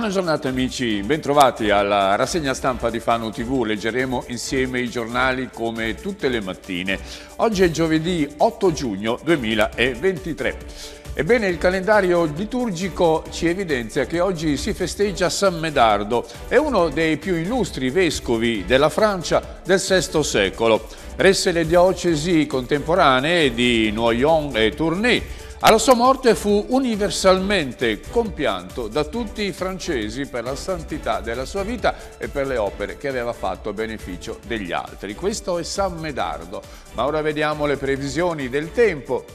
Buona giornata amici, bentrovati alla rassegna stampa di Fano TV, leggeremo insieme i giornali come tutte le mattine. Oggi è giovedì 8 giugno 2023. Ebbene il calendario liturgico ci evidenzia che oggi si festeggia San Medardo, è uno dei più illustri vescovi della Francia del VI secolo. Resse le diocesi contemporanee di Noyon e Tournai, alla sua morte fu universalmente compianto da tutti i francesi per la santità della sua vita e per le opere che aveva fatto a beneficio degli altri. Questo è San Medardo, ma ora vediamo le previsioni del tempo.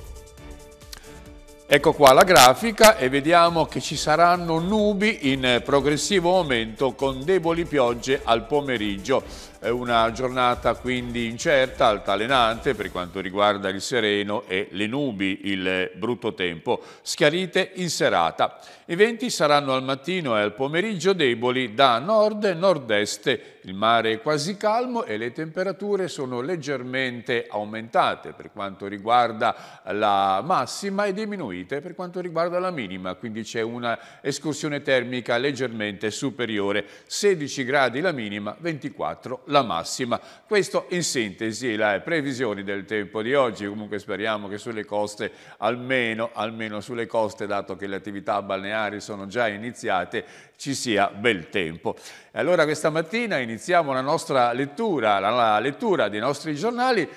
Ecco qua la grafica e vediamo che ci saranno nubi in progressivo aumento con deboli piogge al pomeriggio. È una giornata quindi incerta, altalenante per quanto riguarda il sereno e le nubi, il brutto tempo, schiarite in serata. I venti saranno al mattino e al pomeriggio deboli da nord, nord-est il mare è quasi calmo e le temperature sono leggermente aumentate per quanto riguarda la massima e diminuite per quanto riguarda la minima, quindi c'è una escursione termica leggermente superiore, 16 gradi la minima, 24 la massima. Questo in sintesi le previsioni del tempo di oggi, comunque speriamo che sulle coste, almeno, almeno sulle coste, dato che le attività balneari sono già iniziate, ci sia bel tempo. Allora questa mattina iniziamo la nostra lettura, la lettura dei nostri giornali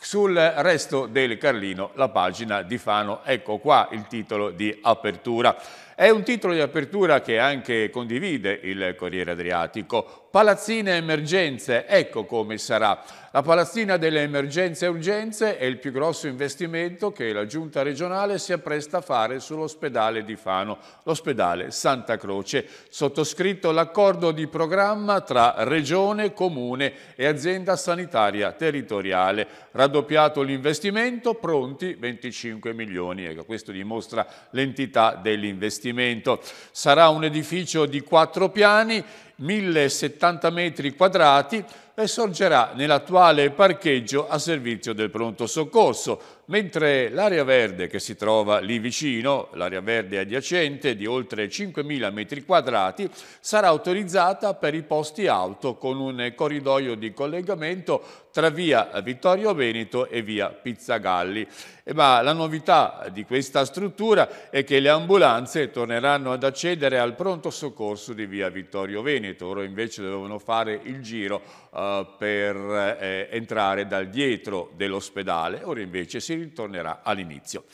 sul resto del Carlino, la pagina di Fano. Ecco qua il titolo di apertura. È un titolo di apertura che anche condivide il Corriere Adriatico, Palazzina emergenze, ecco come sarà. La palazzina delle emergenze e urgenze è il più grosso investimento che la Giunta regionale si appresta a fare sull'ospedale di Fano, l'ospedale Santa Croce. Sottoscritto l'accordo di programma tra Regione, Comune e azienda sanitaria territoriale. Raddoppiato l'investimento, pronti 25 milioni. Ecco, questo dimostra l'entità dell'investimento. Sarà un edificio di quattro piani 1070 metri quadrati e sorgerà nell'attuale parcheggio a servizio del pronto soccorso, mentre l'area verde che si trova lì vicino, l'area verde adiacente di oltre 5.000 metri quadrati, sarà autorizzata per i posti auto con un corridoio di collegamento tra via Vittorio Veneto e via Pizzagalli. Ma la novità di questa struttura è che le ambulanze torneranno ad accedere al pronto soccorso di via Vittorio Veneto, ora invece dovevano fare il giro eh, eh, per eh, entrare dal dietro dell'ospedale, ora invece si ritornerà all'inizio.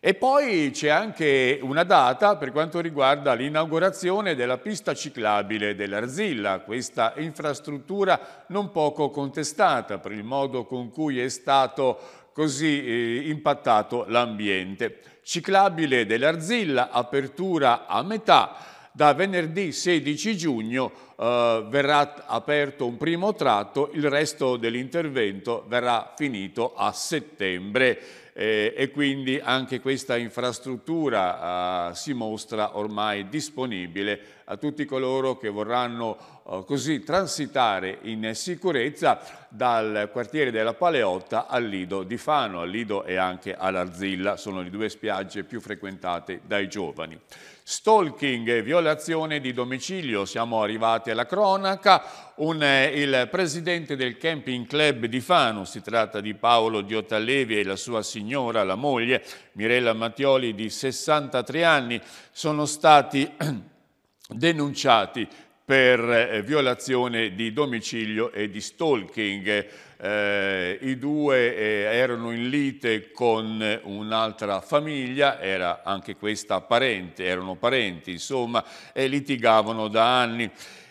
E poi c'è anche una data per quanto riguarda l'inaugurazione della pista ciclabile dell'Arzilla, questa infrastruttura non poco contestata per il modo con cui è stato così eh, impattato l'ambiente. Ciclabile dell'Arzilla, apertura a metà, da venerdì 16 giugno eh, verrà aperto un primo tratto, il resto dell'intervento verrà finito a settembre eh, e quindi anche questa infrastruttura eh, si mostra ormai disponibile a tutti coloro che vorranno eh, così transitare in sicurezza dal quartiere della Paleotta al Lido di Fano, al Lido e anche all'Arzilla, sono le due spiagge più frequentate dai giovani. Stalking e violazione di domicilio, siamo arrivati alla cronaca, Un, eh, il presidente del camping club di Fano, si tratta di Paolo Diotallevi e la sua signora, la moglie, Mirella Mattioli di 63 anni, sono stati denunciati per eh, violazione di domicilio e di stalking. Eh, I due eh, erano in lite con un'altra famiglia, era anche questa parente, erano parenti insomma, e litigavano da anni.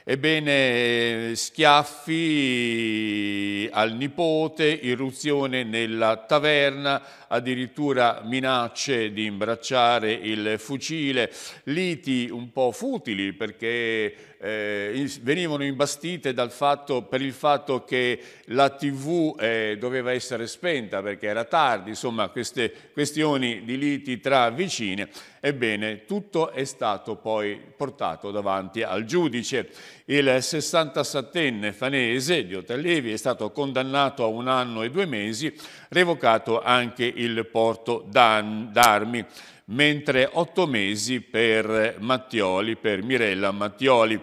Ebbene, schiaffi al nipote, irruzione nella taverna, addirittura minacce di imbracciare il fucile, liti un po' futili perché eh, venivano imbastite fatto, per il fatto che la tv eh, doveva essere spenta perché era tardi, insomma queste questioni di liti tra vicine. Ebbene, tutto è stato poi portato davanti al giudice. Il 67enne fanese di Ottalevi è stato condannato a un anno e due mesi, revocato anche il porto d'armi mentre otto mesi per Mattioli, per Mirella Mattioli.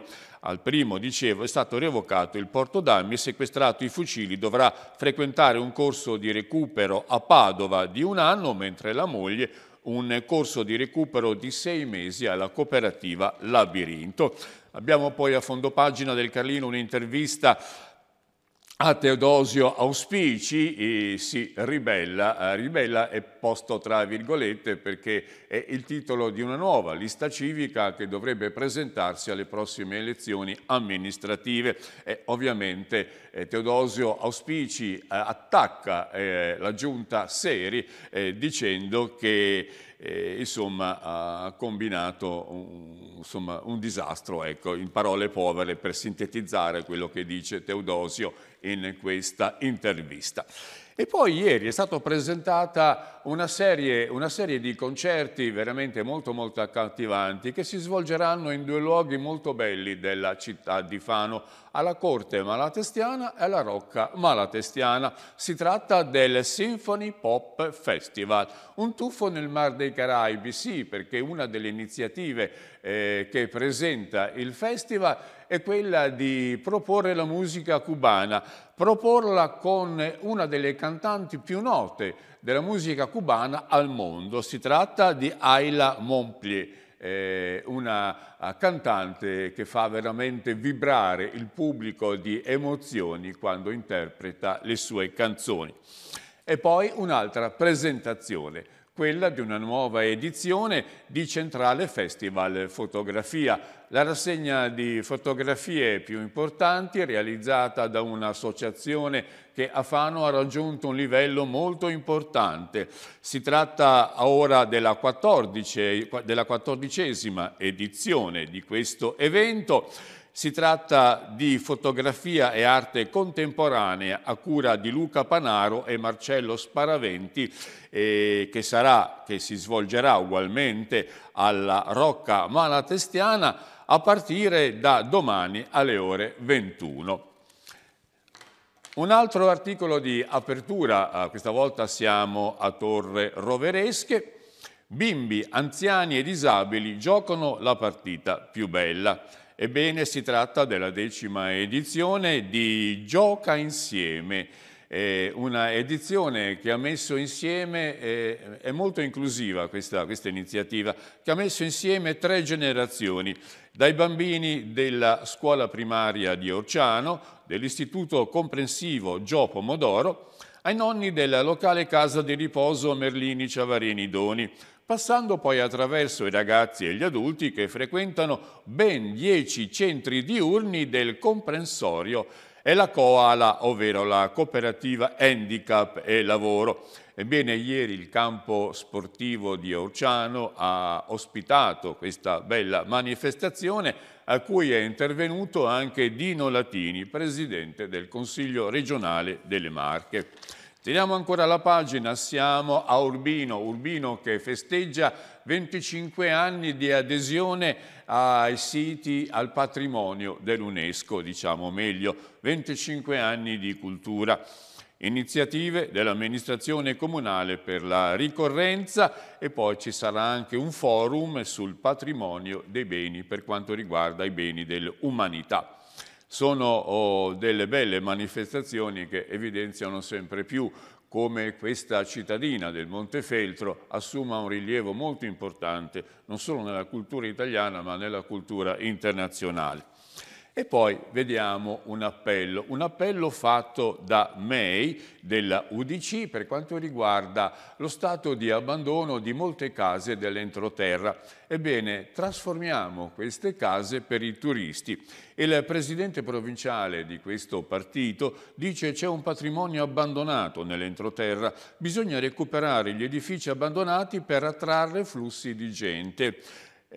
Al primo, dicevo, è stato revocato il porto d'armi e sequestrato i fucili. Dovrà frequentare un corso di recupero a Padova di un anno, mentre la moglie un corso di recupero di sei mesi alla cooperativa Labirinto. Abbiamo poi a fondo pagina del Carlino un'intervista a Teodosio Auspici eh, si ribella, eh, ribella è posto tra virgolette perché è il titolo di una nuova lista civica che dovrebbe presentarsi alle prossime elezioni amministrative e ovviamente eh, Teodosio Auspici attacca la giunta Seri dicendo che insomma, ha combinato un, insomma, un disastro, ecco, in parole povere per sintetizzare quello che dice Teodosio in questa intervista. E poi ieri è stata presentata una serie, una serie, di concerti veramente molto molto accattivanti che si svolgeranno in due luoghi molto belli della città di Fano, alla Corte Malatestiana e alla Rocca Malatestiana. Si tratta del Symphony Pop Festival, un tuffo nel Mar dei Caraibi, sì, perché una delle iniziative eh, che presenta il festival è quella di proporre la musica cubana, proporla con una delle cantanti più note della musica cubana al mondo. Si tratta di Ayla Montplier eh, una eh, cantante che fa veramente vibrare il pubblico di emozioni quando interpreta le sue canzoni. E poi un'altra presentazione quella di una nuova edizione di Centrale Festival Fotografia, la rassegna di fotografie più importanti realizzata da un'associazione che a Fano ha raggiunto un livello molto importante. Si tratta ora della, 14, della quattordicesima edizione di questo evento si tratta di fotografia e arte contemporanea a cura di Luca Panaro e Marcello Sparaventi eh, che, sarà, che si svolgerà ugualmente alla Rocca Malatestiana a partire da domani alle ore 21. Un altro articolo di apertura, eh, questa volta siamo a Torre Roveresche. Bimbi, anziani e disabili giocano la partita più bella. Ebbene, si tratta della decima edizione di Gioca Insieme, eh, una edizione che ha messo insieme, eh, è molto inclusiva questa, questa iniziativa, che ha messo insieme tre generazioni, dai bambini della scuola primaria di Orciano, dell'istituto comprensivo Gio Pomodoro, ai nonni della locale casa di riposo Merlini Ciavarini Doni, passando poi attraverso i ragazzi e gli adulti che frequentano ben 10 centri diurni del comprensorio e la COALA, ovvero la Cooperativa Handicap e Lavoro. Ebbene, ieri il campo sportivo di Orciano ha ospitato questa bella manifestazione a cui è intervenuto anche Dino Latini, Presidente del Consiglio regionale delle Marche. Tiriamo ancora la pagina, siamo a Urbino, Urbino che festeggia 25 anni di adesione ai siti al patrimonio dell'UNESCO, diciamo meglio, 25 anni di cultura. Iniziative dell'amministrazione comunale per la ricorrenza e poi ci sarà anche un forum sul patrimonio dei beni per quanto riguarda i beni dell'umanità. Sono oh, delle belle manifestazioni che evidenziano sempre più come questa cittadina del Montefeltro assuma un rilievo molto importante non solo nella cultura italiana ma nella cultura internazionale. E poi vediamo un appello, un appello fatto da May della UDC per quanto riguarda lo stato di abbandono di molte case dell'entroterra. Ebbene, trasformiamo queste case per i turisti. Il presidente provinciale di questo partito dice c'è un patrimonio abbandonato nell'entroterra, bisogna recuperare gli edifici abbandonati per attrarre flussi di gente.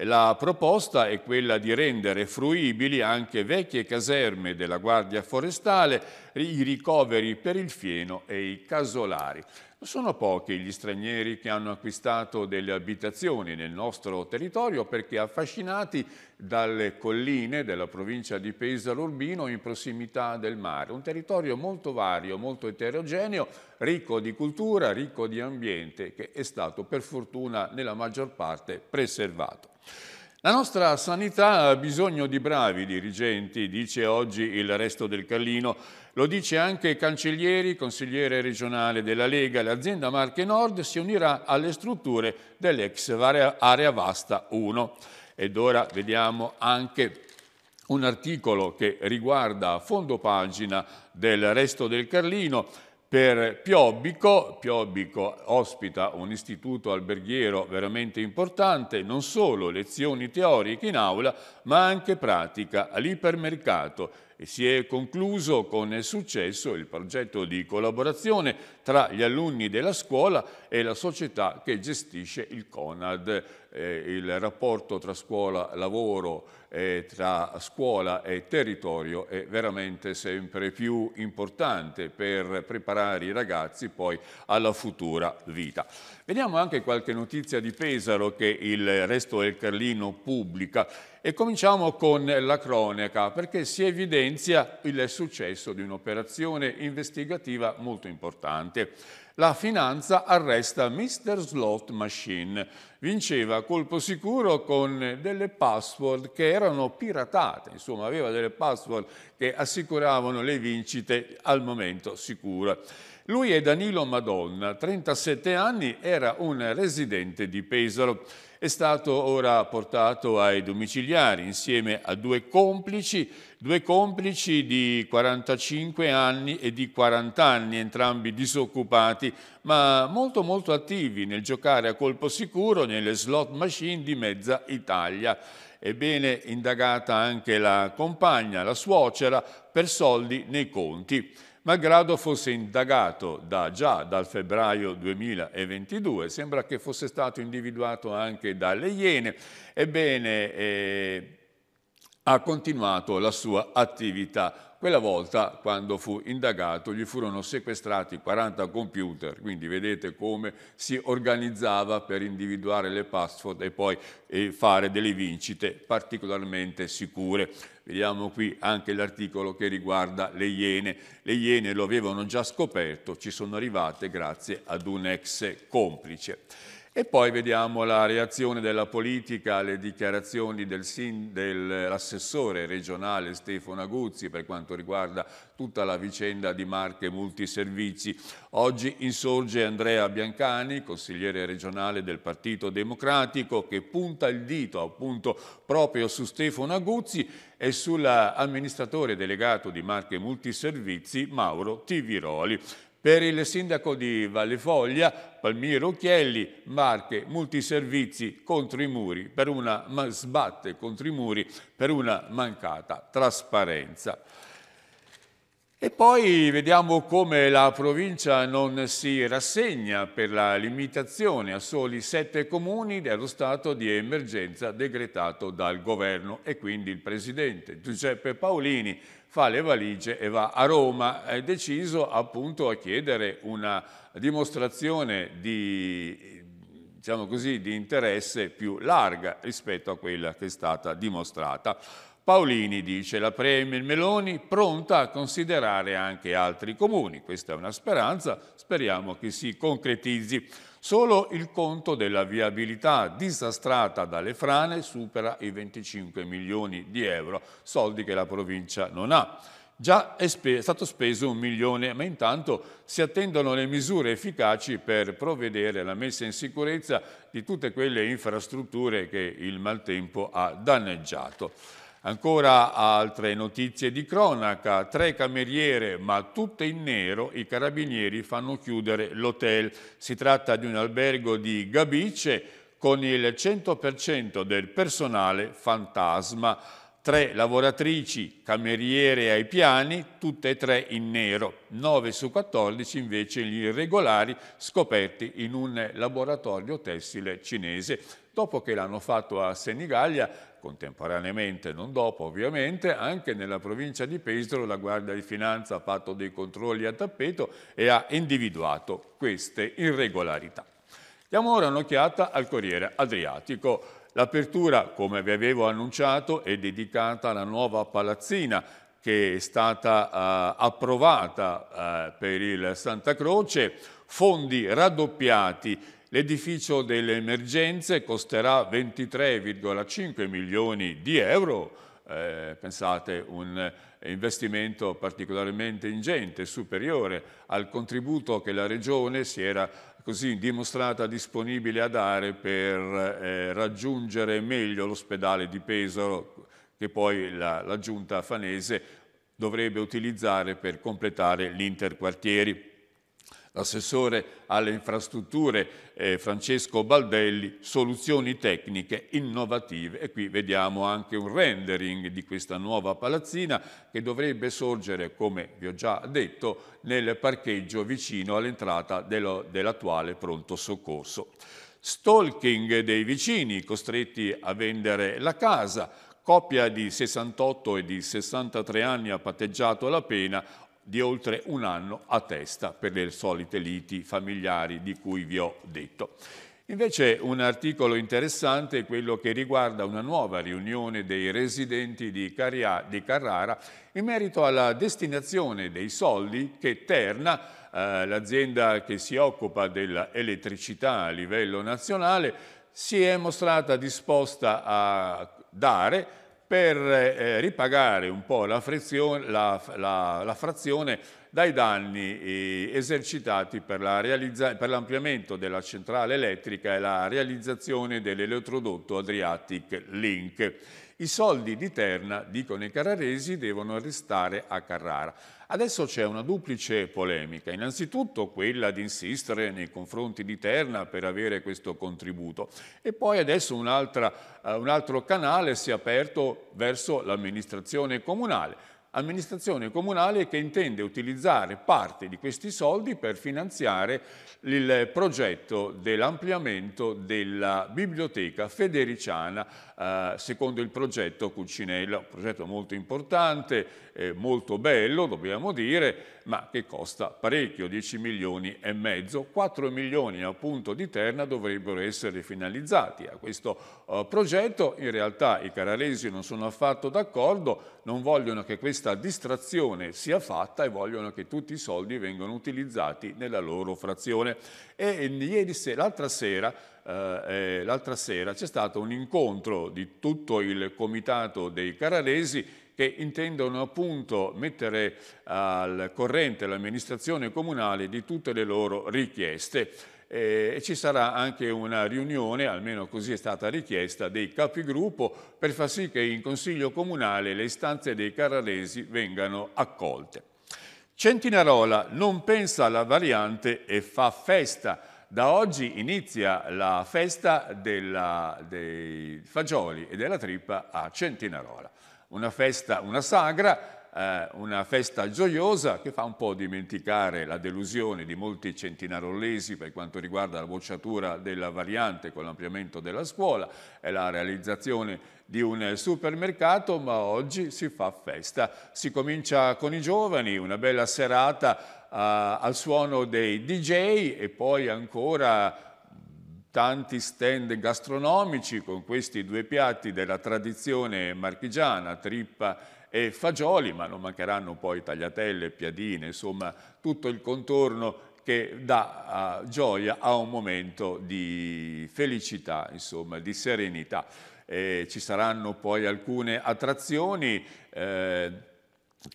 La proposta è quella di rendere fruibili anche vecchie caserme della Guardia Forestale, i ricoveri per il fieno e i casolari. sono pochi gli stranieri che hanno acquistato delle abitazioni nel nostro territorio perché affascinati dalle colline della provincia di Pesaro Urbino in prossimità del mare. Un territorio molto vario, molto eterogeneo, ricco di cultura, ricco di ambiente, che è stato per fortuna nella maggior parte preservato. La nostra sanità ha bisogno di bravi dirigenti, dice oggi il resto del Callino. Lo dice anche Cancellieri, consigliere regionale della Lega. L'azienda Marche Nord si unirà alle strutture dell'ex Area Vasta 1. Ed ora vediamo anche un articolo che riguarda fondo pagina del resto del Carlino per Piobbico. Piobbico ospita un istituto alberghiero veramente importante, non solo lezioni teoriche in aula, ma anche pratica all'ipermercato si è concluso con successo il progetto di collaborazione tra gli alunni della scuola e la società che gestisce il CONAD. Eh, il rapporto tra scuola, lavoro, e eh, tra scuola e territorio è veramente sempre più importante per preparare i ragazzi poi alla futura vita. Vediamo anche qualche notizia di Pesaro che il resto del Carlino pubblica. E cominciamo con la cronaca, perché si evidenzia il successo di un'operazione investigativa molto importante. La finanza arresta Mr. Slot Machine. Vinceva colpo sicuro con delle password che erano piratate, insomma aveva delle password che assicuravano le vincite al momento sicuro. Lui è Danilo Madonna, 37 anni, era un residente di Pesaro è stato ora portato ai domiciliari insieme a due complici, due complici di 45 anni e di 40 anni, entrambi disoccupati, ma molto molto attivi nel giocare a colpo sicuro nelle slot machine di mezza Italia. Ebbene, indagata anche la compagna, la suocera, per soldi nei conti malgrado fosse indagato da, già dal febbraio 2022, sembra che fosse stato individuato anche dalle Iene, ebbene eh, ha continuato la sua attività. Quella volta, quando fu indagato, gli furono sequestrati 40 computer, quindi vedete come si organizzava per individuare le password e poi eh, fare delle vincite particolarmente sicure. Vediamo qui anche l'articolo che riguarda le Iene. Le Iene lo avevano già scoperto, ci sono arrivate grazie ad un ex complice. E poi vediamo la reazione della politica alle dichiarazioni del dell'assessore regionale Stefano Aguzzi per quanto riguarda tutta la vicenda di Marche Multiservizi. Oggi insorge Andrea Biancani, consigliere regionale del Partito Democratico, che punta il dito appunto proprio su Stefano Aguzzi e sull'amministratore delegato di Marche Multiservizi Mauro Tiviroli. Per il sindaco di Vallefoglia, Palmiro Chielli, Marche, multiservizi contro i muri, per una, sbatte contro i muri per una mancata trasparenza. E poi vediamo come la provincia non si rassegna per la limitazione a soli sette comuni dello stato di emergenza decretato dal governo e quindi il presidente Giuseppe Paolini fa le valigie e va a Roma, è deciso appunto a chiedere una dimostrazione di, diciamo così, di interesse più larga rispetto a quella che è stata dimostrata. Paolini dice la Premier Meloni pronta a considerare anche altri comuni. Questa è una speranza, speriamo che si concretizzi. Solo il conto della viabilità disastrata dalle frane supera i 25 milioni di euro, soldi che la provincia non ha. Già è, è stato speso un milione, ma intanto si attendono le misure efficaci per provvedere alla messa in sicurezza di tutte quelle infrastrutture che il maltempo ha danneggiato. Ancora altre notizie di cronaca, tre cameriere ma tutte in nero, i carabinieri fanno chiudere l'hotel. Si tratta di un albergo di Gabice con il 100% del personale fantasma. Tre lavoratrici, cameriere ai piani, tutte e tre in nero. 9 su 14 invece gli irregolari scoperti in un laboratorio tessile cinese dopo che l'hanno fatto a Senigallia contemporaneamente, non dopo ovviamente, anche nella provincia di Pesaro la Guardia di Finanza ha fatto dei controlli a tappeto e ha individuato queste irregolarità. Diamo ora un'occhiata al Corriere Adriatico. L'apertura, come vi avevo annunciato, è dedicata alla nuova palazzina che è stata eh, approvata eh, per il Santa Croce, fondi raddoppiati L'edificio delle emergenze costerà 23,5 milioni di euro, eh, pensate un investimento particolarmente ingente, superiore al contributo che la Regione si era così dimostrata disponibile a dare per eh, raggiungere meglio l'ospedale di Pesaro che poi la, la Giunta Fanese dovrebbe utilizzare per completare l'interquartieri l'assessore alle infrastrutture eh, Francesco Baldelli, soluzioni tecniche innovative. E qui vediamo anche un rendering di questa nuova palazzina che dovrebbe sorgere, come vi ho già detto, nel parcheggio vicino all'entrata dell'attuale pronto soccorso. Stalking dei vicini costretti a vendere la casa, coppia di 68 e di 63 anni ha patteggiato la pena, di oltre un anno a testa per le solite liti familiari di cui vi ho detto. Invece un articolo interessante è quello che riguarda una nuova riunione dei residenti di, Caria, di Carrara in merito alla destinazione dei soldi che Terna, eh, l'azienda che si occupa dell'elettricità a livello nazionale, si è mostrata disposta a dare per eh, ripagare un po' la, frizione, la, la, la frazione dai danni eh, esercitati per, l'ampliamento della centrale elettrica e la realizzazione dell'elettrodotto Adriatic Link. I soldi di Terna, dicono i carraresi, devono restare a Carrara. Adesso c'è una duplice polemica, innanzitutto quella di insistere nei confronti di Terna per avere questo contributo e poi adesso un, eh, un altro canale si è aperto verso l'amministrazione comunale amministrazione comunale che intende utilizzare parte di questi soldi per finanziare il progetto dell'ampliamento della biblioteca federiciana eh, secondo il progetto Cucinella, un progetto molto importante, eh, molto bello, dobbiamo dire, ma che costa parecchio, 10 milioni e mezzo, 4 milioni appunto di Terna dovrebbero essere finalizzati a questo eh, progetto. In realtà i caralesi non sono affatto d'accordo, non vogliono che questa distrazione sia fatta e vogliono che tutti i soldi vengano utilizzati nella loro frazione. E ieri l'altra sera eh, eh, l'altra sera c'è stato un incontro di tutto il comitato dei Caralesi che intendono appunto mettere al corrente l'amministrazione comunale di tutte le loro richieste. Eh, ci sarà anche una riunione, almeno così è stata richiesta, dei capigruppo per far sì che in Consiglio Comunale le istanze dei Caralesi vengano accolte. Centinarola non pensa alla variante e fa festa. Da oggi inizia la festa della, dei fagioli e della trippa a Centinarola. Una festa, una sagra, eh, una festa gioiosa che fa un po' dimenticare la delusione di molti centinarollesi per quanto riguarda la bocciatura della variante con l'ampliamento della scuola e la realizzazione di un supermercato, ma oggi si fa festa. Si comincia con i giovani, una bella serata al suono dei DJ e poi ancora tanti stand gastronomici con questi due piatti della tradizione marchigiana, trippa e fagioli, ma non mancheranno poi tagliatelle, piadine, insomma tutto il contorno che dà uh, gioia a un momento di felicità, insomma, di serenità. Eh, ci saranno poi alcune attrazioni eh,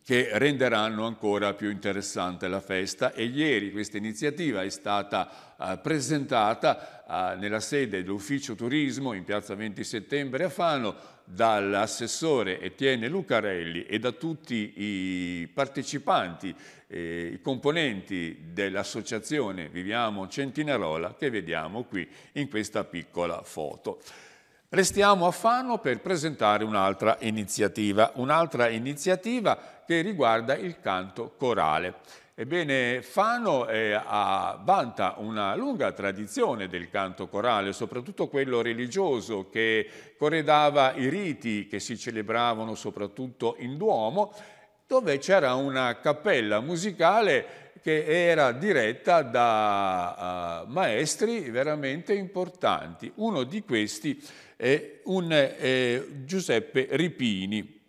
che renderanno ancora più interessante la festa e ieri questa iniziativa è stata eh, presentata eh, nella sede dell'ufficio turismo in piazza 20 settembre a Fano dall'assessore Etienne Lucarelli e da tutti i partecipanti, eh, i componenti dell'associazione Viviamo Centinarola che vediamo qui in questa piccola foto. Restiamo a Fano per presentare un'altra iniziativa, un'altra iniziativa che riguarda il canto corale. Ebbene, Fano eh, ha, vanta una lunga tradizione del canto corale, soprattutto quello religioso che corredava i riti che si celebravano soprattutto in Duomo, dove c'era una cappella musicale che era diretta da uh, maestri veramente importanti. Uno di questi eh, un eh, Giuseppe Ripini,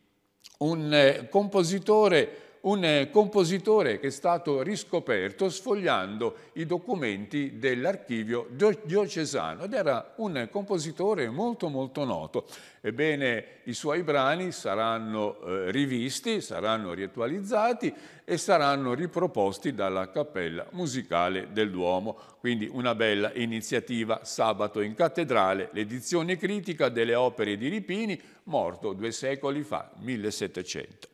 un eh, compositore un eh, compositore che è stato riscoperto sfogliando i documenti dell'archivio diocesano ed era un compositore molto molto noto. Ebbene, i suoi brani saranno eh, rivisti, saranno riattualizzati e saranno riproposti dalla Cappella Musicale del Duomo. Quindi una bella iniziativa Sabato in Cattedrale, l'edizione critica delle opere di Ripini, morto due secoli fa, 1700.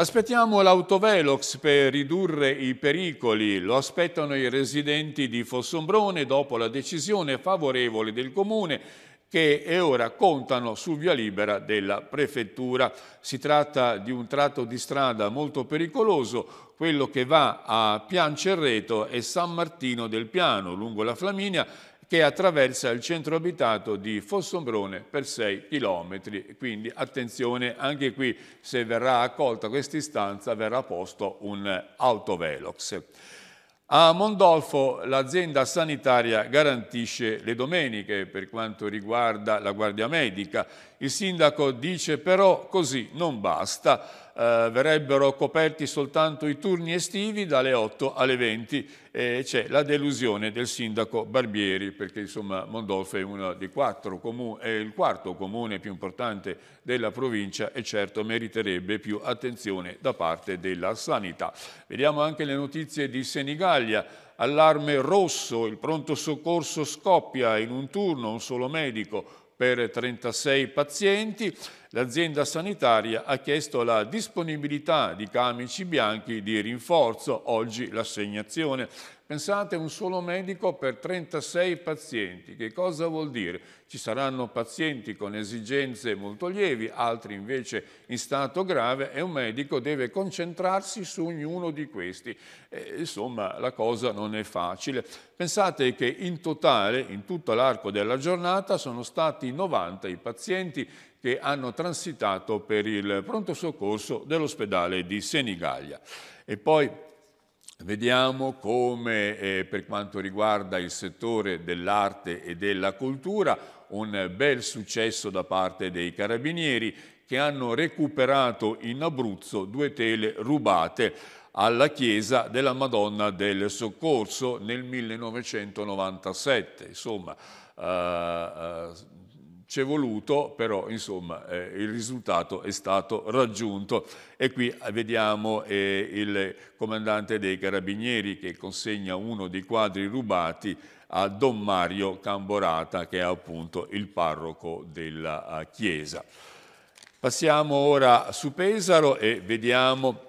Aspettiamo l'autovelox per ridurre i pericoli, lo aspettano i residenti di Fossombrone dopo la decisione favorevole del Comune che è ora contano su via libera della Prefettura. Si tratta di un tratto di strada molto pericoloso, quello che va a Piancerreto e San Martino del Piano, lungo la Flaminia, che attraversa il centro abitato di Fossombrone per 6 km. Quindi attenzione, anche qui se verrà accolta questa istanza verrà posto un autovelox. A Mondolfo l'azienda sanitaria garantisce le domeniche per quanto riguarda la guardia medica. Il sindaco dice però così non basta eh, verrebbero coperti soltanto i turni estivi dalle 8 alle 20 e c'è la delusione del sindaco Barbieri perché insomma Mondolfo è uno dei quattro comuni, è il quarto comune più importante della provincia e certo meriterebbe più attenzione da parte della sanità. Vediamo anche le notizie di Senigallia allarme rosso, il pronto soccorso scoppia in un turno, un solo medico, per 36 pazienti. L'azienda sanitaria ha chiesto la disponibilità di camici bianchi di rinforzo, oggi l'assegnazione Pensate un solo medico per 36 pazienti. Che cosa vuol dire? Ci saranno pazienti con esigenze molto lievi, altri invece in stato grave e un medico deve concentrarsi su ognuno di questi. E, eh, insomma, la cosa non è facile. Pensate che in totale, in tutto l'arco della giornata, sono stati 90 i pazienti che hanno transitato per il pronto soccorso dell'ospedale di Senigallia. E poi Vediamo come eh, per quanto riguarda il settore dell'arte e della cultura un bel successo da parte dei carabinieri che hanno recuperato in Abruzzo due tele rubate alla chiesa della Madonna del Soccorso nel 1997. Insomma, eh, eh c'è voluto, però insomma eh, il risultato è stato raggiunto. E qui eh, vediamo eh, il comandante dei carabinieri che consegna uno dei quadri rubati a Don Mario Camborata, che è appunto il parroco della eh, chiesa. Passiamo ora su Pesaro e vediamo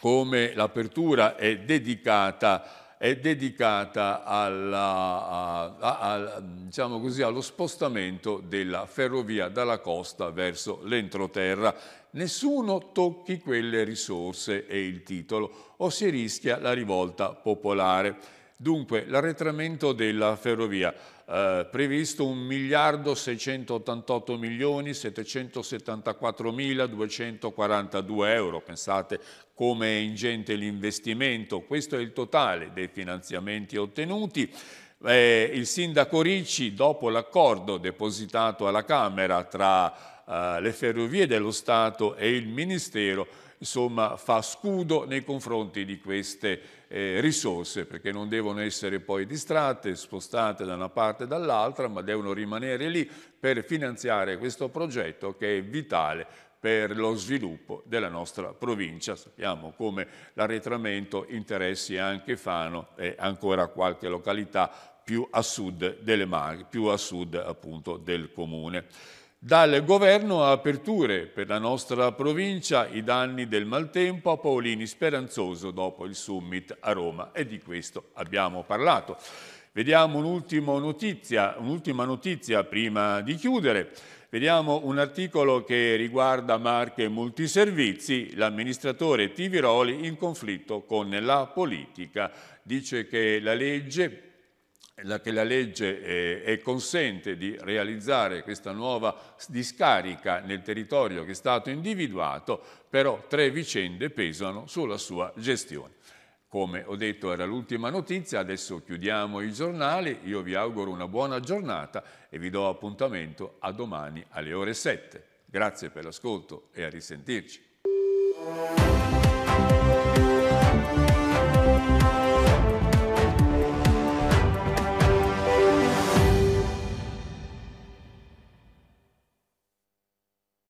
come l'apertura è dedicata è dedicata alla, a, a, diciamo così, allo spostamento della ferrovia dalla costa verso l'entroterra. Nessuno tocchi quelle risorse e il titolo o si rischia la rivolta popolare. Dunque l'arretramento della ferrovia. Eh, previsto 1 miliardo 688 milioni 774 mila 242 euro. Pensate come è ingente l'investimento. Questo è il totale dei finanziamenti ottenuti. Eh, il sindaco Ricci, dopo l'accordo depositato alla Camera tra eh, le ferrovie dello Stato e il Ministero, insomma, fa scudo nei confronti di queste eh, risorse, perché non devono essere poi distratte, spostate da una parte e dall'altra, ma devono rimanere lì per finanziare questo progetto che è vitale per lo sviluppo della nostra provincia. Sappiamo come l'arretramento interessi anche Fano e ancora qualche località più a sud, delle Maghe, più a sud appunto del comune. Dal governo a aperture per la nostra provincia i danni del maltempo a Paolini Speranzoso dopo il summit a Roma e di questo abbiamo parlato. Vediamo un'ultima notizia, un notizia prima di chiudere. Vediamo un articolo che riguarda Marche Multiservizi, l'amministratore Tiviroli in conflitto con la politica. Dice che la legge la, che la legge eh, consente di realizzare questa nuova discarica nel territorio che è stato individuato, però tre vicende pesano sulla sua gestione. Come ho detto era l'ultima notizia, adesso chiudiamo i giornali, io vi auguro una buona giornata e vi do appuntamento a domani alle ore 7. Grazie per l'ascolto e a risentirci.